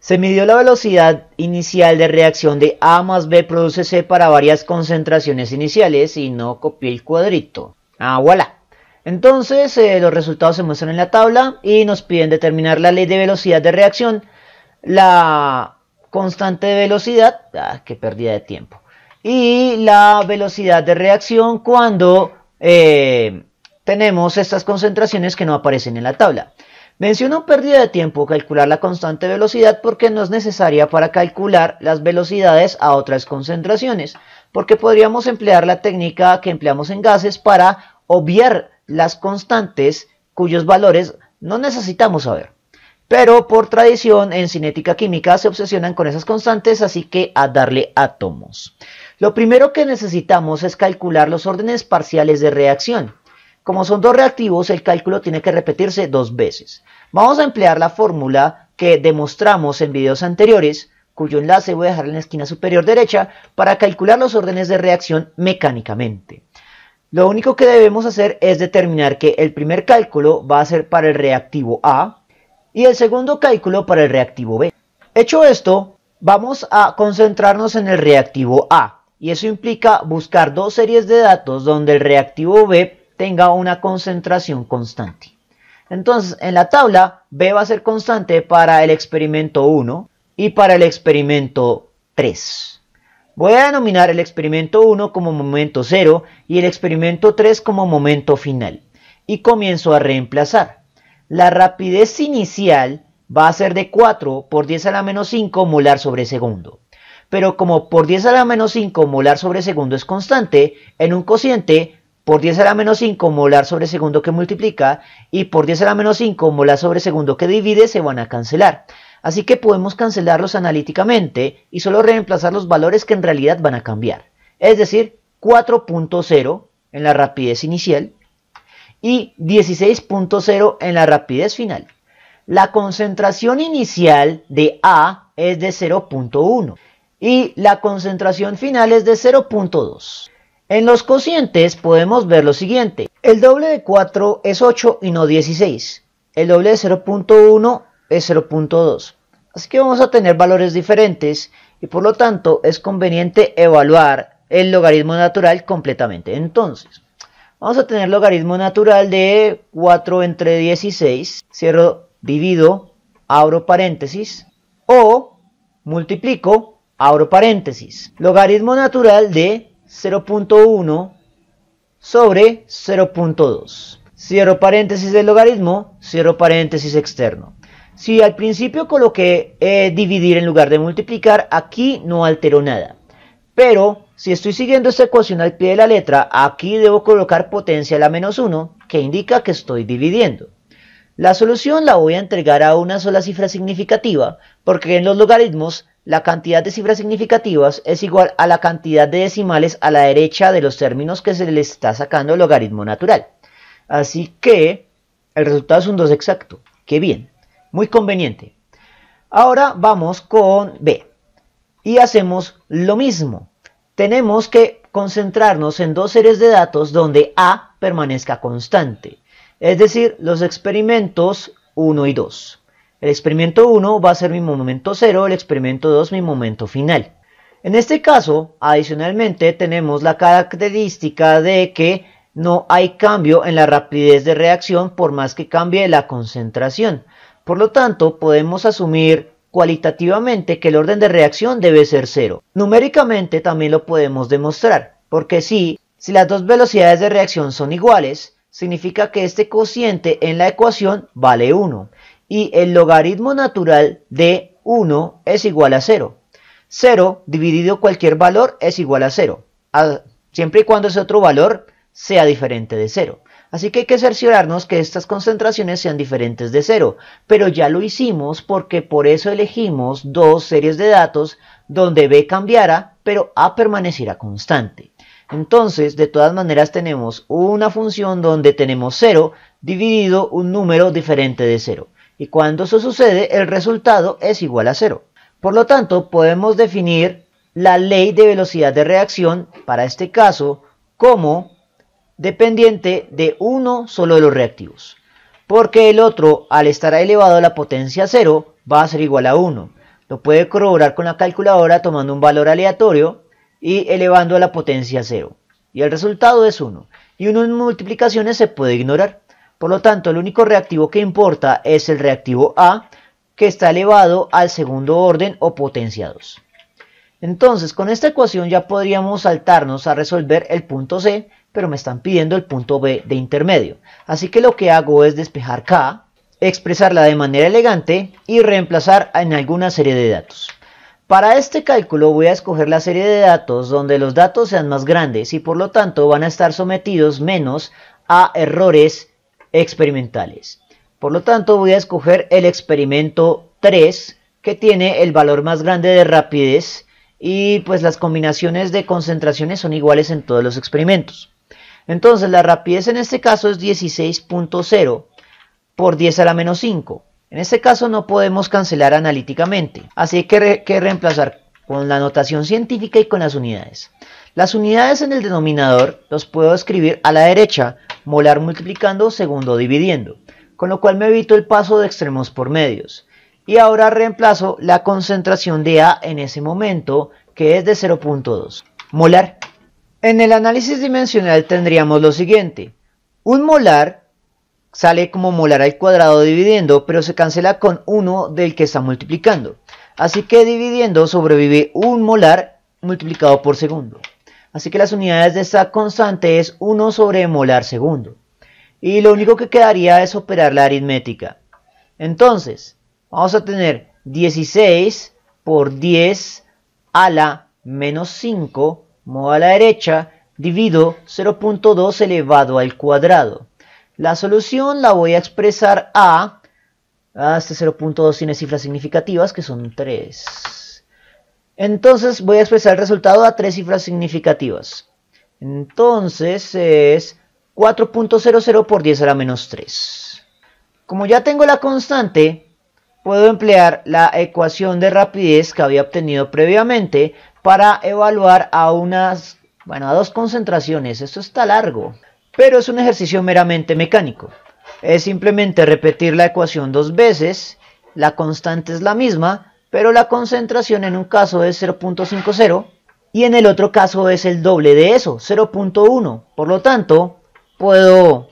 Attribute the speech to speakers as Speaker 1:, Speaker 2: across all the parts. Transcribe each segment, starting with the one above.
Speaker 1: Se midió la velocidad inicial de reacción de A más B produce C para varias concentraciones iniciales y no copié el cuadrito. Ah, voilà. Entonces eh, los resultados se muestran en la tabla y nos piden determinar la ley de velocidad de reacción, la constante de velocidad, ah, qué pérdida de tiempo, y la velocidad de reacción cuando eh, tenemos estas concentraciones que no aparecen en la tabla. Menciono pérdida de tiempo calcular la constante velocidad porque no es necesaria para calcular las velocidades a otras concentraciones, porque podríamos emplear la técnica que empleamos en gases para obviar las constantes cuyos valores no necesitamos saber. Pero por tradición en cinética química se obsesionan con esas constantes, así que a darle átomos. Lo primero que necesitamos es calcular los órdenes parciales de reacción. Como son dos reactivos, el cálculo tiene que repetirse dos veces. Vamos a emplear la fórmula que demostramos en videos anteriores, cuyo enlace voy a dejar en la esquina superior derecha, para calcular los órdenes de reacción mecánicamente. Lo único que debemos hacer es determinar que el primer cálculo va a ser para el reactivo A y el segundo cálculo para el reactivo B. Hecho esto, vamos a concentrarnos en el reactivo A y eso implica buscar dos series de datos donde el reactivo B tenga una concentración constante. Entonces, en la tabla, B va a ser constante para el experimento 1 y para el experimento 3. Voy a denominar el experimento 1 como momento 0 y el experimento 3 como momento final. Y comienzo a reemplazar. La rapidez inicial va a ser de 4 por 10 a la menos 5 molar sobre segundo. Pero como por 10 a la menos 5 molar sobre segundo es constante, en un cociente por 10 a la menos 5 molar sobre segundo que multiplica y por 10 a la menos 5 molar sobre segundo que divide se van a cancelar. Así que podemos cancelarlos analíticamente y solo reemplazar los valores que en realidad van a cambiar. Es decir, 4.0 en la rapidez inicial y 16.0 en la rapidez final. La concentración inicial de A es de 0.1 y la concentración final es de 0.2. En los cocientes podemos ver lo siguiente. El doble de 4 es 8 y no 16. El doble de 0.1 es 0.2. Así que vamos a tener valores diferentes y por lo tanto es conveniente evaluar el logaritmo natural completamente. Entonces, vamos a tener logaritmo natural de 4 entre 16, cierro, divido, abro paréntesis, o multiplico, abro paréntesis. Logaritmo natural de 0.1 sobre 0.2. Cierro paréntesis del logaritmo, cierro paréntesis externo. Si al principio coloqué eh, dividir en lugar de multiplicar, aquí no alteró nada. Pero si estoy siguiendo esta ecuación al pie de la letra, aquí debo colocar potencia a la menos 1, que indica que estoy dividiendo. La solución la voy a entregar a una sola cifra significativa, porque en los logaritmos la cantidad de cifras significativas es igual a la cantidad de decimales a la derecha de los términos que se le está sacando el logaritmo natural. Así que el resultado es un 2 exacto. ¡Qué bien! Muy conveniente. Ahora vamos con B. Y hacemos lo mismo. Tenemos que concentrarnos en dos series de datos donde A permanezca constante. Es decir, los experimentos 1 y 2. El experimento 1 va a ser mi momento 0, el experimento 2 mi momento final. En este caso, adicionalmente tenemos la característica de que no hay cambio en la rapidez de reacción por más que cambie la concentración. Por lo tanto, podemos asumir cualitativamente que el orden de reacción debe ser cero. Numéricamente también lo podemos demostrar, porque si, si las dos velocidades de reacción son iguales, significa que este cociente en la ecuación vale 1 y el logaritmo natural de 1 es igual a 0. 0 dividido cualquier valor es igual a 0, siempre y cuando ese otro valor sea diferente de 0. Así que hay que cerciorarnos que estas concentraciones sean diferentes de 0, pero ya lo hicimos porque por eso elegimos dos series de datos donde B cambiara, pero A permaneciera constante. Entonces, de todas maneras tenemos una función donde tenemos 0 dividido un número diferente de 0 y cuando eso sucede el resultado es igual a cero. Por lo tanto, podemos definir la ley de velocidad de reacción para este caso como dependiente de uno solo de los reactivos, porque el otro, al estar elevado a la potencia cero, va a ser igual a 1. Lo puede corroborar con la calculadora tomando un valor aleatorio y elevando a la potencia cero. Y el resultado es 1. Y uno en multiplicaciones se puede ignorar. Por lo tanto, el único reactivo que importa es el reactivo A, que está elevado al segundo orden o potencia 2. Entonces, con esta ecuación ya podríamos saltarnos a resolver el punto C, pero me están pidiendo el punto B de intermedio. Así que lo que hago es despejar K, expresarla de manera elegante y reemplazar en alguna serie de datos. Para este cálculo voy a escoger la serie de datos donde los datos sean más grandes y por lo tanto van a estar sometidos menos a errores experimentales. Por lo tanto, voy a escoger el experimento 3, que tiene el valor más grande de rapidez y pues las combinaciones de concentraciones son iguales en todos los experimentos. Entonces, la rapidez en este caso es 16.0 por 10 a la menos 5. En este caso no podemos cancelar analíticamente, así que que reemplazar con la notación científica y con las unidades. Las unidades en el denominador los puedo escribir a la derecha molar multiplicando, segundo dividiendo, con lo cual me evito el paso de extremos por medios. Y ahora reemplazo la concentración de A en ese momento, que es de 0.2 molar. En el análisis dimensional tendríamos lo siguiente. Un molar sale como molar al cuadrado dividiendo, pero se cancela con 1 del que está multiplicando. Así que dividiendo sobrevive un molar multiplicado por segundo. Así que las unidades de esta constante es 1 sobre molar segundo. Y lo único que quedaría es operar la aritmética. Entonces, vamos a tener 16 por 10 a la menos 5, modo a la derecha, divido 0.2 elevado al cuadrado. La solución la voy a expresar a este 0.2 tiene cifras significativas que son 3. Entonces voy a expresar el resultado a tres cifras significativas. Entonces es 4.00 por 10 a la menos 3. Como ya tengo la constante, puedo emplear la ecuación de rapidez que había obtenido previamente para evaluar a unas, bueno, a dos concentraciones. Esto está largo, pero es un ejercicio meramente mecánico. Es simplemente repetir la ecuación dos veces, la constante es la misma, pero la concentración en un caso es 0.50 y en el otro caso es el doble de eso, 0.1. Por lo tanto, puedo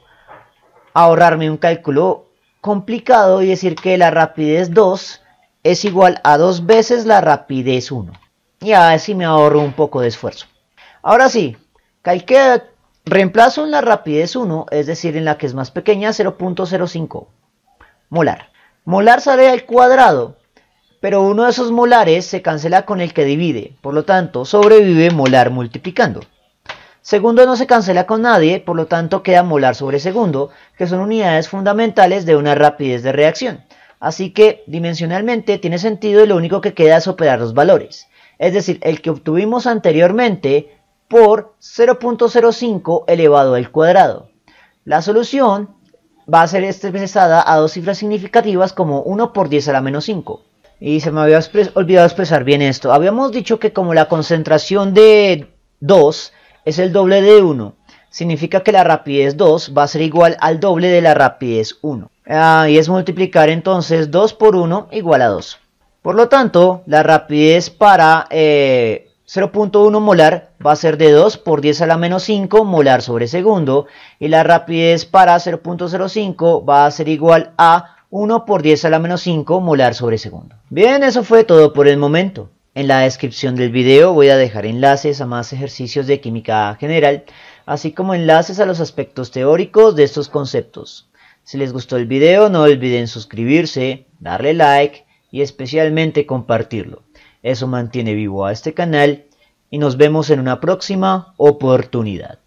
Speaker 1: ahorrarme un cálculo complicado y decir que la rapidez 2 es igual a dos veces la rapidez 1. Y así me ahorro un poco de esfuerzo. Ahora sí, reemplazo en la rapidez 1, es decir, en la que es más pequeña, 0.05 molar. Molar sale al cuadrado, pero uno de esos molares se cancela con el que divide, por lo tanto sobrevive molar multiplicando. Segundo no se cancela con nadie, por lo tanto queda molar sobre segundo, que son unidades fundamentales de una rapidez de reacción. Así que dimensionalmente tiene sentido y lo único que queda es operar los valores. Es decir, el que obtuvimos anteriormente por 0.05 elevado al cuadrado. La solución va a ser expresada a dos cifras significativas como 1 por 10 a la menos 5. Y se me había olvidado expresar bien esto. Habíamos dicho que como la concentración de 2 es el doble de 1, significa que la rapidez 2 va a ser igual al doble de la rapidez 1. Ah, y es multiplicar entonces 2 por 1 igual a 2. Por lo tanto, la rapidez para 0.1 eh, molar va a ser de 2 por 10 a la menos 5 molar sobre segundo. Y la rapidez para 0.05 va a ser igual a 1 por 10 a la menos 5 molar sobre segundo. Bien, eso fue todo por el momento. En la descripción del video voy a dejar enlaces a más ejercicios de química general, así como enlaces a los aspectos teóricos de estos conceptos. Si les gustó el video no olviden suscribirse, darle like y especialmente compartirlo. Eso mantiene vivo a este canal y nos vemos en una próxima oportunidad.